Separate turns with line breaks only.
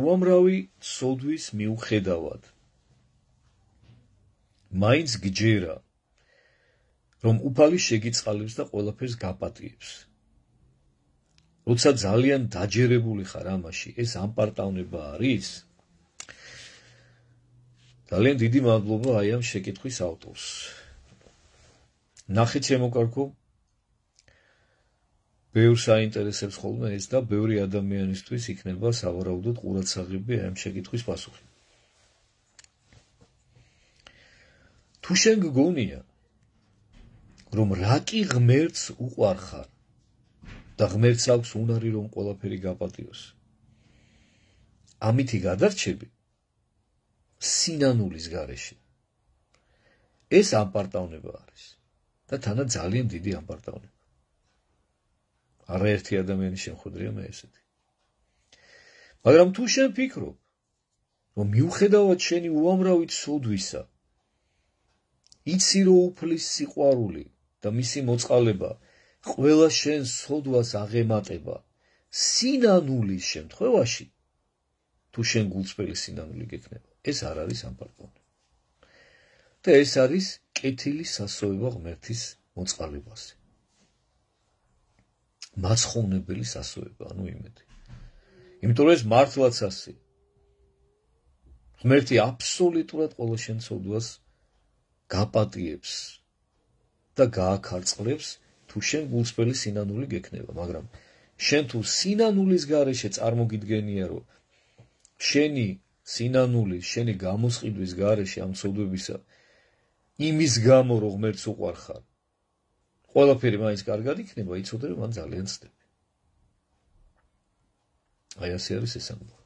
უამრავი სოდვის მიუხედავად მაინც გჯერა რომ უფალი შეგიწალებს და ყველაფერს გაპატიებს როცა ძალიან დაჯერებული ხარ ამაში ეს ამპარტავნება არის ძალიან დიდი მადლობა აი ამ შეკითხვის ავტორს ნახე ჩემო კარკო ბევრს აინტერესებს ხოლმე ეს და ბევრი ადამიანისთვის იქნება სავარაუდოდ ყურადსაღები ამ შეკითხვის პასუხი. თუ შენ გგონია რომ რაკი ღმერთს უყვარხარ და ღმერთს აქვს უნარი რომ ყველაფერი გაპატიოს ამითი გადარჩები სინანულის გარეშე ეს ამპარტავნება არის და თანა ძალიან დიდი ამპარტავნება არაერთი ადამიანი შეხვდრია მე ესეთი. მაგრამ თუ შევფიქრობ, რომ მიუხედავად შენი უამრავი ცოდვისა, იცი რომ უფლის სიყვარული და მისი მოწალება ყველა შენ სოდვას აღემატება სინანულის შემთხვევაში თუ შენ გულწრფელი სინანული გეკნება ეს არ არის ამბარკონი და ეს არის კეთილი სასოევო ღმერთის მოწალებაზე მაცხოვნებელი სასოება, ანუ იმედი. იმიტომ რომ ეს მართლაც ასე. ღმერთი აბსოლუტურად ყოველ შენცოდვას გაპატიებს და გააქარწყლებს თუ შენ გულწრფელი სინანული გექნება, მაგრამ შენ თუ სინანულის გარეშე წარმოგიდგენია, რომ შენი სინანული, შენი გამოსყიდვის გარეშე ამ სოდვებისა იმის გამო რომ ღმერთს უყარხარ, ყველაფერი მაინც კარგად იქნება, იცოდე რომ მან ძალიან ცდები. აი ასე არის ეს ამბავი.